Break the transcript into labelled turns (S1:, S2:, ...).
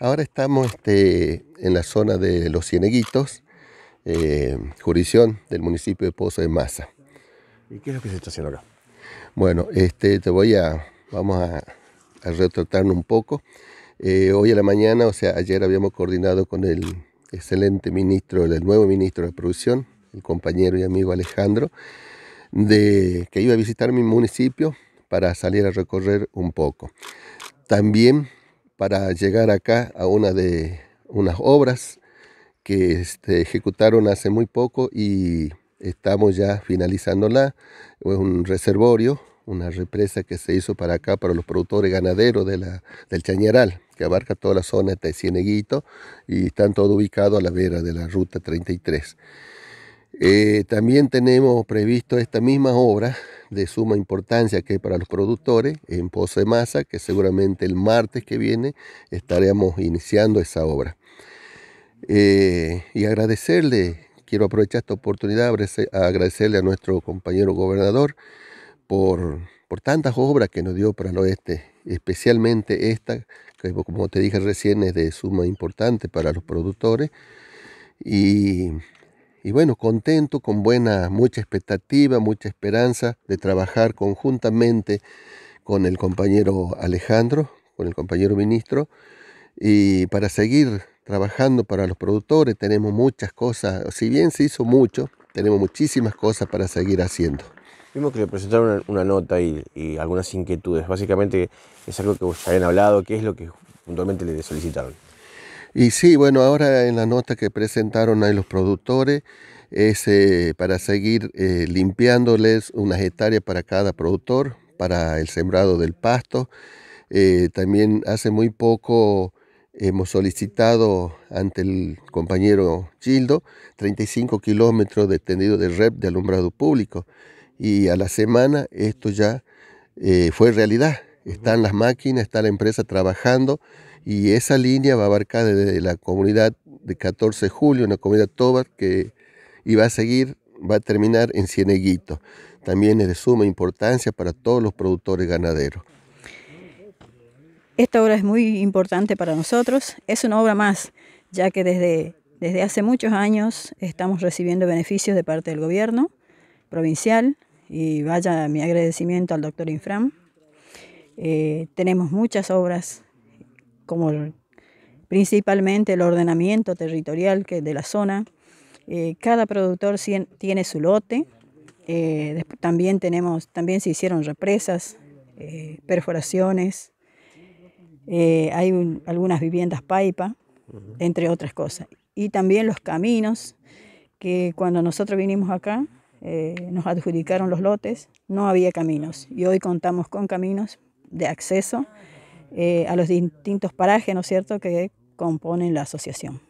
S1: Ahora estamos este, en la zona de Los Cieneguitos, eh, jurisdicción del municipio de Pozo de Maza. ¿Y qué es lo que se está haciendo acá? Bueno, este, te voy a, vamos a, a retratarnos un poco. Eh, hoy a la mañana, o sea, ayer habíamos coordinado con el excelente ministro, el nuevo ministro de Producción, el compañero y amigo Alejandro, de que iba a visitar mi municipio para salir a recorrer un poco. También para llegar acá a una de unas obras que este, ejecutaron hace muy poco y estamos ya finalizándola. Es un reservorio, una represa que se hizo para acá, para los productores ganaderos de la, del Chañaral, que abarca toda la zona de Cieneguito y están todo ubicados a la vera de la ruta 33. Eh, también tenemos previsto esta misma obra de suma importancia que es para los productores en Pozo de Masa, que seguramente el martes que viene estaremos iniciando esa obra. Eh, y agradecerle, quiero aprovechar esta oportunidad, agradecerle a nuestro compañero gobernador por, tantas obras que nos dio para el oeste, especialmente esta, que como te dije recién es de suma importante para los productores. Y y bueno, contento, con buena, mucha expectativa, mucha esperanza de trabajar conjuntamente con el compañero Alejandro, con el compañero ministro, y para seguir trabajando para los productores tenemos muchas cosas, si bien se hizo mucho, tenemos muchísimas cosas para seguir haciendo. Vimos que le presentaron una, nota y, algunas inquietudes, básicamente es algo que ya habían hablado, ¿qué es lo que puntualmente le solicitaron? Y sí, bueno, ahora en la nota que presentaron ahí los productores es eh, para seguir eh, limpiándoles unas hectáreas para cada productor, para el sembrado del pasto. Eh, también hace muy poco hemos solicitado ante el compañero Gildo 35 kilómetros de tendido de red de alumbrado público y a la semana esto ya fue realidad. Están las máquinas, está la empresa trabajando y esa línea va a abarcar desde la comunidad de 14 de julio, una comunidad Tobar que iba a seguir, va a terminar en Cieneguito. También es de suma importancia para todos los productores ganaderos.
S2: Esta obra es muy importante para nosotros, es una obra más, ya que desde, desde hace muchos años estamos recibiendo beneficios de parte del gobierno provincial y vaya mi agradecimiento al doctor Infram eh, tenemos muchas obras, como principalmente el ordenamiento territorial que de la zona. Eh, cada productor tiene su lote. Eh, también, tenemos, también se hicieron represas, perforaciones. hay algunas viviendas paipa, entre otras cosas. Y también los caminos, que cuando nosotros vinimos acá, nos adjudicaron los lotes, no había caminos y hoy contamos con caminos de acceso eh, a los distintos parajes, ¿no cierto?, que
S1: componen la asociación.